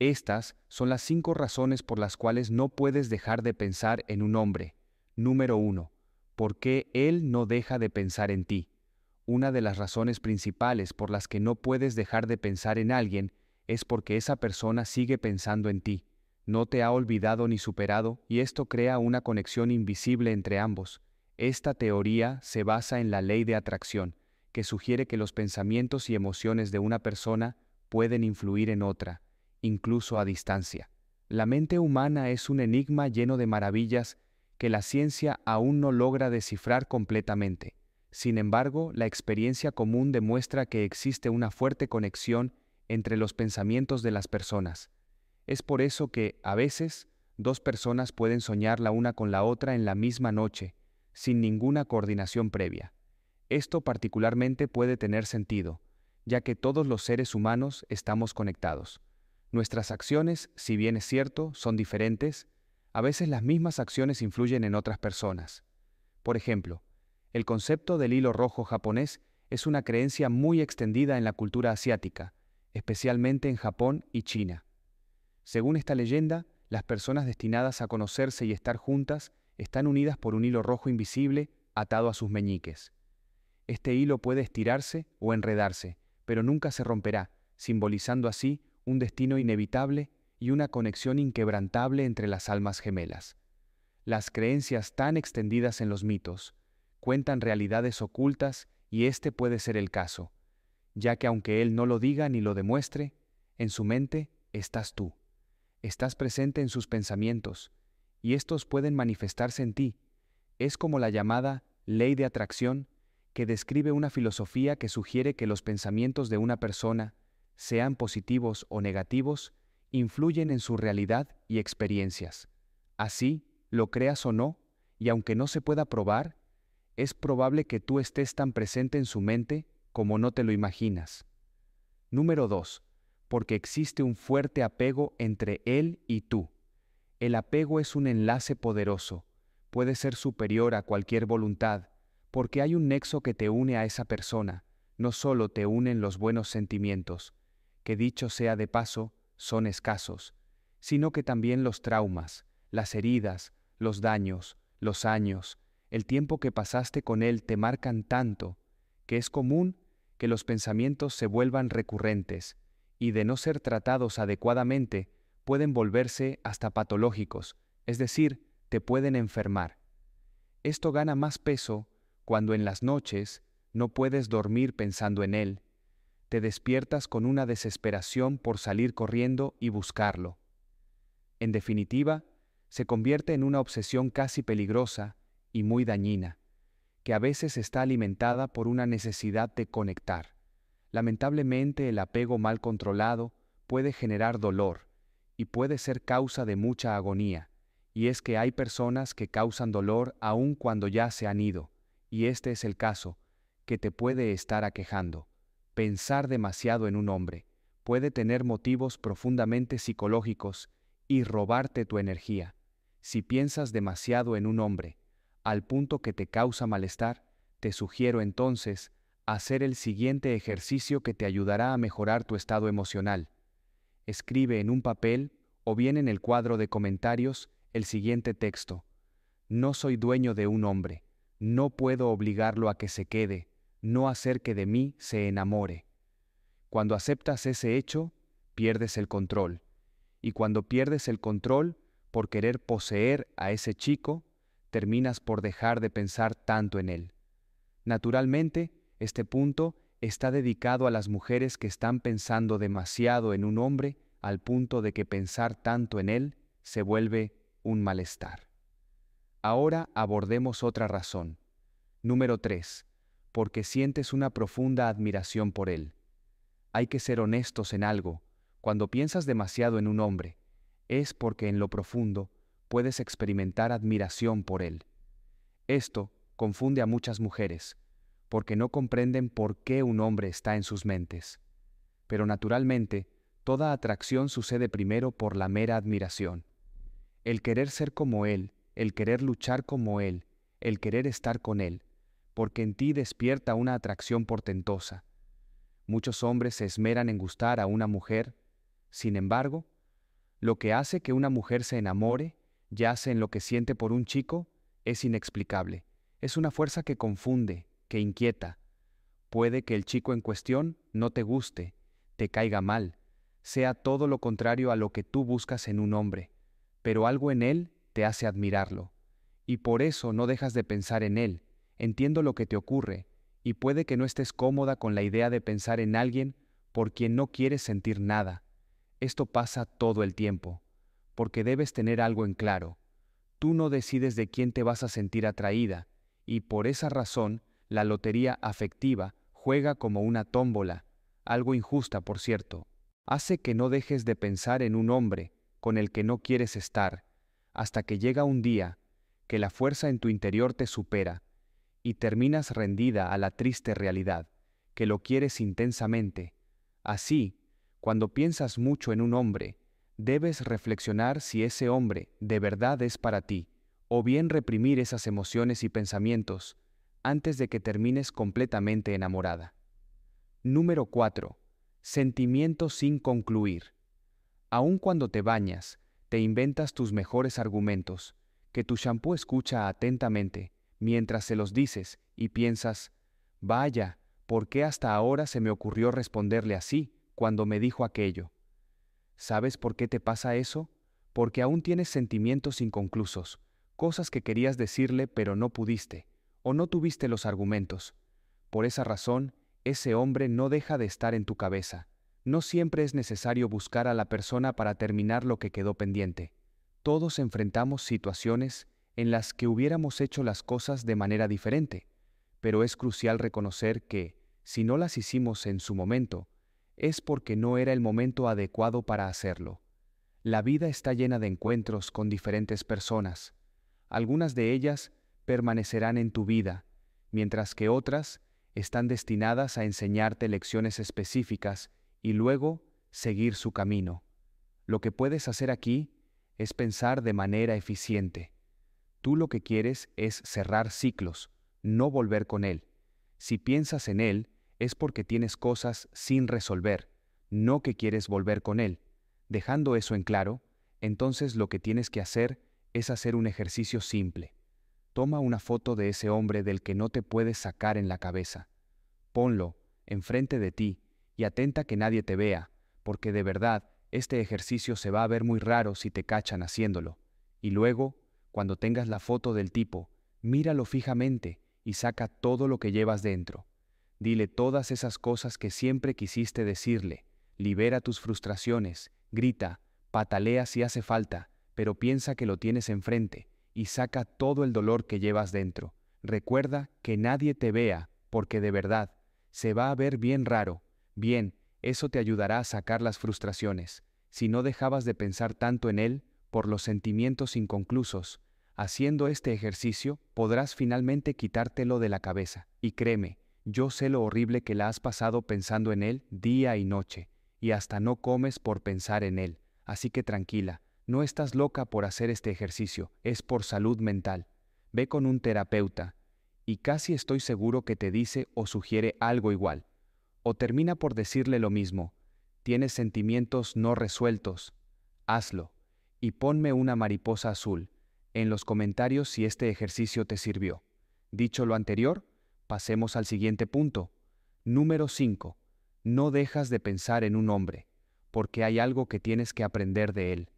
Estas son las cinco razones por las cuales no puedes dejar de pensar en un hombre. Número 1. ¿Por qué él no deja de pensar en ti? Una de las razones principales por las que no puedes dejar de pensar en alguien es porque esa persona sigue pensando en ti. No te ha olvidado ni superado y esto crea una conexión invisible entre ambos. Esta teoría se basa en la ley de atracción, que sugiere que los pensamientos y emociones de una persona pueden influir en otra incluso a distancia. La mente humana es un enigma lleno de maravillas que la ciencia aún no logra descifrar completamente. Sin embargo, la experiencia común demuestra que existe una fuerte conexión entre los pensamientos de las personas. Es por eso que, a veces, dos personas pueden soñar la una con la otra en la misma noche, sin ninguna coordinación previa. Esto particularmente puede tener sentido, ya que todos los seres humanos estamos conectados. Nuestras acciones, si bien es cierto, son diferentes, a veces las mismas acciones influyen en otras personas. Por ejemplo, el concepto del hilo rojo japonés es una creencia muy extendida en la cultura asiática, especialmente en Japón y China. Según esta leyenda, las personas destinadas a conocerse y estar juntas están unidas por un hilo rojo invisible atado a sus meñiques. Este hilo puede estirarse o enredarse, pero nunca se romperá, simbolizando así un destino inevitable y una conexión inquebrantable entre las almas gemelas. Las creencias tan extendidas en los mitos cuentan realidades ocultas y este puede ser el caso, ya que aunque él no lo diga ni lo demuestre, en su mente estás tú. Estás presente en sus pensamientos, y estos pueden manifestarse en ti. Es como la llamada ley de atracción, que describe una filosofía que sugiere que los pensamientos de una persona sean positivos o negativos, influyen en su realidad y experiencias. Así, lo creas o no, y aunque no se pueda probar, es probable que tú estés tan presente en su mente como no te lo imaginas. Número 2. Porque existe un fuerte apego entre él y tú. El apego es un enlace poderoso, puede ser superior a cualquier voluntad, porque hay un nexo que te une a esa persona, no solo te unen los buenos sentimientos, que dicho sea de paso, son escasos, sino que también los traumas, las heridas, los daños, los años, el tiempo que pasaste con él te marcan tanto, que es común que los pensamientos se vuelvan recurrentes, y de no ser tratados adecuadamente, pueden volverse hasta patológicos, es decir, te pueden enfermar. Esto gana más peso cuando en las noches no puedes dormir pensando en él, te despiertas con una desesperación por salir corriendo y buscarlo. En definitiva, se convierte en una obsesión casi peligrosa y muy dañina, que a veces está alimentada por una necesidad de conectar. Lamentablemente el apego mal controlado puede generar dolor y puede ser causa de mucha agonía, y es que hay personas que causan dolor aun cuando ya se han ido, y este es el caso, que te puede estar aquejando. Pensar demasiado en un hombre puede tener motivos profundamente psicológicos y robarte tu energía. Si piensas demasiado en un hombre, al punto que te causa malestar, te sugiero entonces hacer el siguiente ejercicio que te ayudará a mejorar tu estado emocional. Escribe en un papel o bien en el cuadro de comentarios el siguiente texto. No soy dueño de un hombre, no puedo obligarlo a que se quede, no hacer que de mí se enamore. Cuando aceptas ese hecho, pierdes el control. Y cuando pierdes el control, por querer poseer a ese chico, terminas por dejar de pensar tanto en él. Naturalmente, este punto está dedicado a las mujeres que están pensando demasiado en un hombre al punto de que pensar tanto en él se vuelve un malestar. Ahora abordemos otra razón. Número 3 porque sientes una profunda admiración por él. Hay que ser honestos en algo, cuando piensas demasiado en un hombre, es porque en lo profundo puedes experimentar admiración por él. Esto confunde a muchas mujeres, porque no comprenden por qué un hombre está en sus mentes. Pero naturalmente, toda atracción sucede primero por la mera admiración. El querer ser como él, el querer luchar como él, el querer estar con él, porque en ti despierta una atracción portentosa. Muchos hombres se esmeran en gustar a una mujer, sin embargo, lo que hace que una mujer se enamore, yace en lo que siente por un chico, es inexplicable. Es una fuerza que confunde, que inquieta. Puede que el chico en cuestión no te guste, te caiga mal, sea todo lo contrario a lo que tú buscas en un hombre, pero algo en él te hace admirarlo, y por eso no dejas de pensar en él, Entiendo lo que te ocurre, y puede que no estés cómoda con la idea de pensar en alguien por quien no quieres sentir nada. Esto pasa todo el tiempo, porque debes tener algo en claro. Tú no decides de quién te vas a sentir atraída, y por esa razón, la lotería afectiva juega como una tómbola, algo injusta por cierto. Hace que no dejes de pensar en un hombre con el que no quieres estar, hasta que llega un día, que la fuerza en tu interior te supera, y terminas rendida a la triste realidad, que lo quieres intensamente. Así, cuando piensas mucho en un hombre, debes reflexionar si ese hombre de verdad es para ti, o bien reprimir esas emociones y pensamientos antes de que termines completamente enamorada. Número 4. Sentimiento sin concluir. Aun cuando te bañas, te inventas tus mejores argumentos, que tu shampoo escucha atentamente, mientras se los dices y piensas, vaya, ¿por qué hasta ahora se me ocurrió responderle así cuando me dijo aquello? ¿Sabes por qué te pasa eso? Porque aún tienes sentimientos inconclusos, cosas que querías decirle pero no pudiste, o no tuviste los argumentos. Por esa razón, ese hombre no deja de estar en tu cabeza. No siempre es necesario buscar a la persona para terminar lo que quedó pendiente. Todos enfrentamos situaciones en las que hubiéramos hecho las cosas de manera diferente, pero es crucial reconocer que, si no las hicimos en su momento, es porque no era el momento adecuado para hacerlo. La vida está llena de encuentros con diferentes personas. Algunas de ellas permanecerán en tu vida, mientras que otras están destinadas a enseñarte lecciones específicas y luego seguir su camino. Lo que puedes hacer aquí es pensar de manera eficiente. Tú lo que quieres es cerrar ciclos, no volver con él. Si piensas en él, es porque tienes cosas sin resolver, no que quieres volver con él. Dejando eso en claro, entonces lo que tienes que hacer es hacer un ejercicio simple. Toma una foto de ese hombre del que no te puedes sacar en la cabeza. Ponlo enfrente de ti y atenta que nadie te vea, porque de verdad este ejercicio se va a ver muy raro si te cachan haciéndolo. Y luego, cuando tengas la foto del tipo, míralo fijamente y saca todo lo que llevas dentro. Dile todas esas cosas que siempre quisiste decirle. Libera tus frustraciones, grita, patalea si hace falta, pero piensa que lo tienes enfrente y saca todo el dolor que llevas dentro. Recuerda que nadie te vea, porque de verdad, se va a ver bien raro. Bien, eso te ayudará a sacar las frustraciones. Si no dejabas de pensar tanto en él, por los sentimientos inconclusos, haciendo este ejercicio podrás finalmente quitártelo de la cabeza, y créeme, yo sé lo horrible que la has pasado pensando en él día y noche, y hasta no comes por pensar en él, así que tranquila, no estás loca por hacer este ejercicio, es por salud mental. Ve con un terapeuta, y casi estoy seguro que te dice o sugiere algo igual. O termina por decirle lo mismo, tienes sentimientos no resueltos, hazlo y ponme una mariposa azul, en los comentarios si este ejercicio te sirvió. Dicho lo anterior, pasemos al siguiente punto. Número 5. No dejas de pensar en un hombre, porque hay algo que tienes que aprender de él.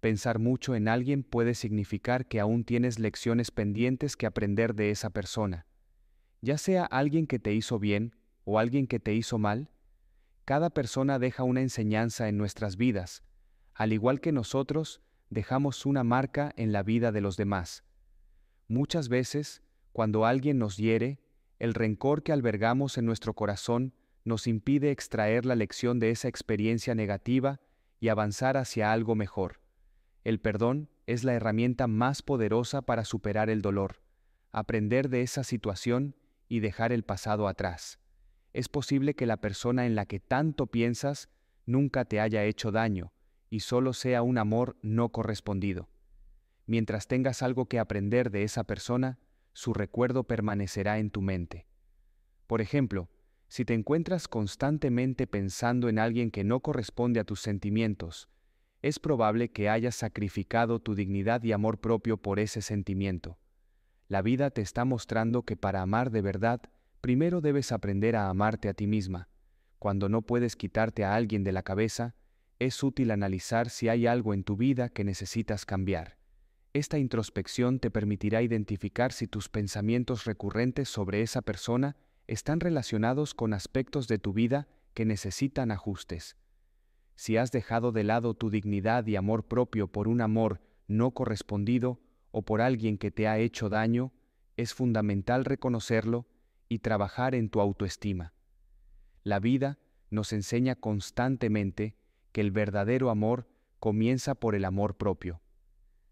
Pensar mucho en alguien puede significar que aún tienes lecciones pendientes que aprender de esa persona. Ya sea alguien que te hizo bien o alguien que te hizo mal, cada persona deja una enseñanza en nuestras vidas, al igual que nosotros, dejamos una marca en la vida de los demás. Muchas veces, cuando alguien nos hiere, el rencor que albergamos en nuestro corazón nos impide extraer la lección de esa experiencia negativa y avanzar hacia algo mejor. El perdón es la herramienta más poderosa para superar el dolor, aprender de esa situación y dejar el pasado atrás. Es posible que la persona en la que tanto piensas nunca te haya hecho daño, y solo sea un amor no correspondido. Mientras tengas algo que aprender de esa persona, su recuerdo permanecerá en tu mente. Por ejemplo, si te encuentras constantemente pensando en alguien que no corresponde a tus sentimientos, es probable que hayas sacrificado tu dignidad y amor propio por ese sentimiento. La vida te está mostrando que para amar de verdad, primero debes aprender a amarte a ti misma. Cuando no puedes quitarte a alguien de la cabeza, es útil analizar si hay algo en tu vida que necesitas cambiar. Esta introspección te permitirá identificar si tus pensamientos recurrentes sobre esa persona están relacionados con aspectos de tu vida que necesitan ajustes. Si has dejado de lado tu dignidad y amor propio por un amor no correspondido o por alguien que te ha hecho daño, es fundamental reconocerlo y trabajar en tu autoestima. La vida nos enseña constantemente el verdadero amor comienza por el amor propio.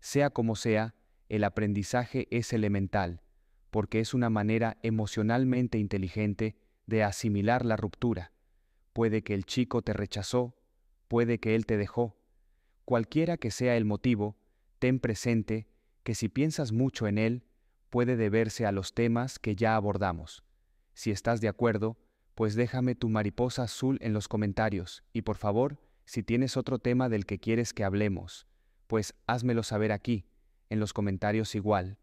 Sea como sea, el aprendizaje es elemental, porque es una manera emocionalmente inteligente de asimilar la ruptura. Puede que el chico te rechazó, puede que él te dejó. Cualquiera que sea el motivo, ten presente que si piensas mucho en él, puede deberse a los temas que ya abordamos. Si estás de acuerdo, pues déjame tu mariposa azul en los comentarios y por favor, si tienes otro tema del que quieres que hablemos, pues házmelo saber aquí, en los comentarios igual.